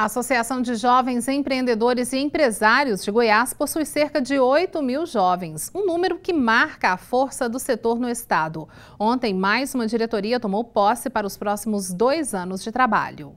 A Associação de Jovens Empreendedores e Empresários de Goiás possui cerca de 8 mil jovens, um número que marca a força do setor no estado. Ontem, mais uma diretoria tomou posse para os próximos dois anos de trabalho.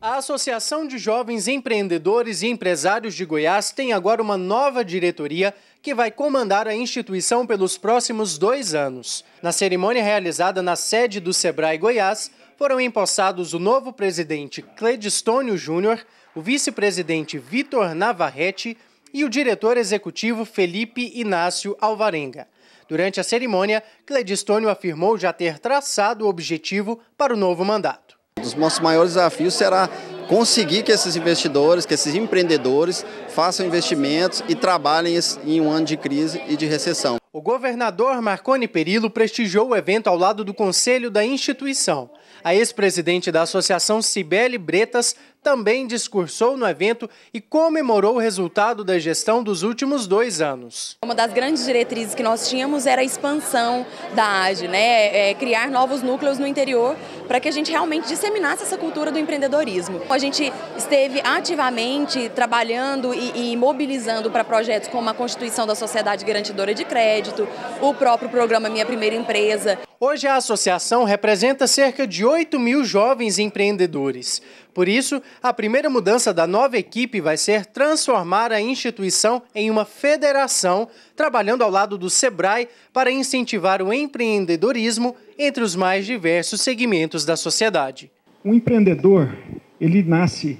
A Associação de Jovens Empreendedores e Empresários de Goiás tem agora uma nova diretoria que vai comandar a instituição pelos próximos dois anos. Na cerimônia realizada na sede do Sebrae Goiás, foram empossados o novo presidente Cledistônio Júnior, o vice-presidente Vitor Navarrete e o diretor executivo Felipe Inácio Alvarenga. Durante a cerimônia, Cledistônio afirmou já ter traçado o objetivo para o novo mandato. Um dos nossos maiores desafios será conseguir que esses investidores, que esses empreendedores façam investimentos e trabalhem em um ano de crise e de recessão. O governador Marconi Perillo prestigiou o evento ao lado do conselho da instituição. A ex-presidente da associação Cibele Bretas também discursou no evento e comemorou o resultado da gestão dos últimos dois anos. Uma das grandes diretrizes que nós tínhamos era a expansão da AGE, né? É criar novos núcleos no interior para que a gente realmente disseminasse essa cultura do empreendedorismo. A gente esteve ativamente trabalhando e, e mobilizando para projetos como a constituição da Sociedade Garantidora de Crédito, o próprio programa Minha Primeira Empresa. Hoje a associação representa cerca de 8 mil jovens empreendedores. Por isso, a primeira mudança da nova equipe vai ser transformar a instituição em uma federação, trabalhando ao lado do SEBRAE para incentivar o empreendedorismo entre os mais diversos segmentos da sociedade. O empreendedor, ele nasce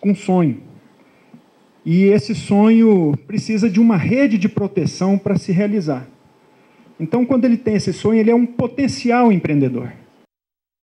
com um sonho. E esse sonho precisa de uma rede de proteção para se realizar. Então, quando ele tem esse sonho, ele é um potencial empreendedor.